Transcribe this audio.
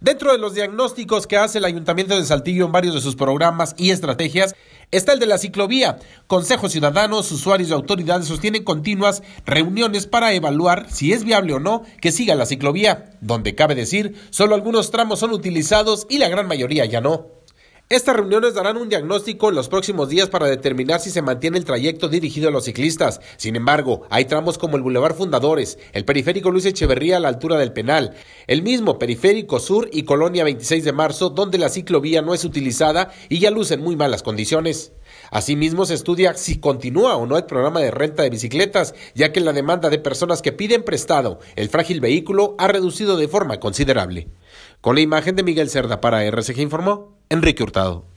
Dentro de los diagnósticos que hace el Ayuntamiento de Saltillo en varios de sus programas y estrategias, está el de la ciclovía. Consejos ciudadanos, usuarios y autoridades sostienen continuas reuniones para evaluar si es viable o no que siga la ciclovía, donde cabe decir, solo algunos tramos son utilizados y la gran mayoría ya no. Estas reuniones darán un diagnóstico en los próximos días para determinar si se mantiene el trayecto dirigido a los ciclistas. Sin embargo, hay tramos como el Boulevard Fundadores, el periférico Luis Echeverría a la altura del penal, el mismo periférico sur y Colonia 26 de marzo, donde la ciclovía no es utilizada y ya luce en muy malas condiciones. Asimismo, se estudia si continúa o no el programa de renta de bicicletas, ya que la demanda de personas que piden prestado el frágil vehículo ha reducido de forma considerable. Con la imagen de Miguel Cerda para RCG informó. Enrique Hurtado.